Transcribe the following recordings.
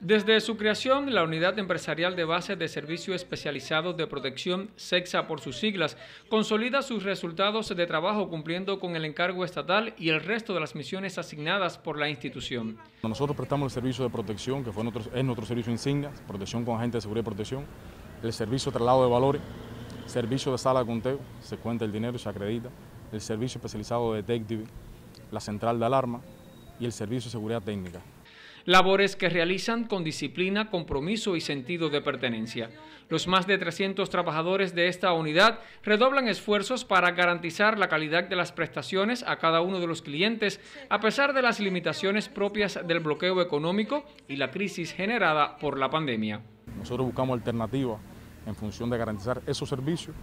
Desde su creación, la Unidad Empresarial de Base de Servicio Especializado de Protección, SEXA por sus siglas, consolida sus resultados de trabajo cumpliendo con el encargo estatal y el resto de las misiones asignadas por la institución. Nosotros prestamos el servicio de protección, que es nuestro servicio insignia, protección con agentes de seguridad y protección, el servicio traslado de valores, servicio de sala de conteo, se cuenta el dinero, y se acredita, el servicio especializado de detective, la central de alarma y el servicio de seguridad técnica labores que realizan con disciplina, compromiso y sentido de pertenencia. Los más de 300 trabajadores de esta unidad redoblan esfuerzos para garantizar la calidad de las prestaciones a cada uno de los clientes, a pesar de las limitaciones propias del bloqueo económico y la crisis generada por la pandemia. Nosotros buscamos alternativas en función de garantizar esos servicios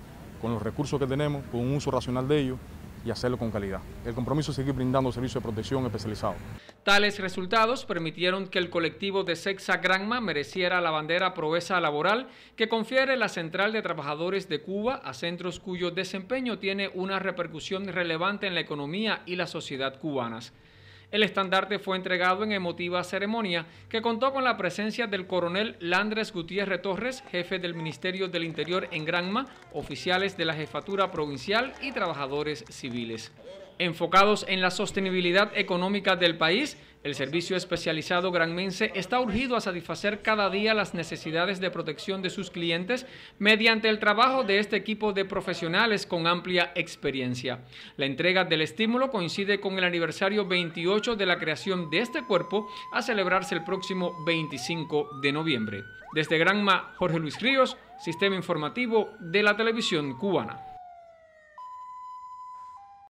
con los recursos que tenemos, con un uso racional de ellos y hacerlo con calidad. El compromiso es seguir brindando servicios de protección especializado. Tales resultados permitieron que el colectivo de Sexa Granma mereciera la bandera Proeza Laboral que confiere la Central de Trabajadores de Cuba a centros cuyo desempeño tiene una repercusión relevante en la economía y la sociedad cubanas. El estandarte fue entregado en emotiva ceremonia que contó con la presencia del coronel Landres Gutiérrez Torres, jefe del Ministerio del Interior en Granma, oficiales de la Jefatura Provincial y trabajadores civiles. Enfocados en la sostenibilidad económica del país, el Servicio Especializado Granmense está urgido a satisfacer cada día las necesidades de protección de sus clientes mediante el trabajo de este equipo de profesionales con amplia experiencia. La entrega del estímulo coincide con el aniversario 28 de la creación de este cuerpo a celebrarse el próximo 25 de noviembre. Desde Granma, Jorge Luis Ríos, Sistema Informativo de la Televisión Cubana.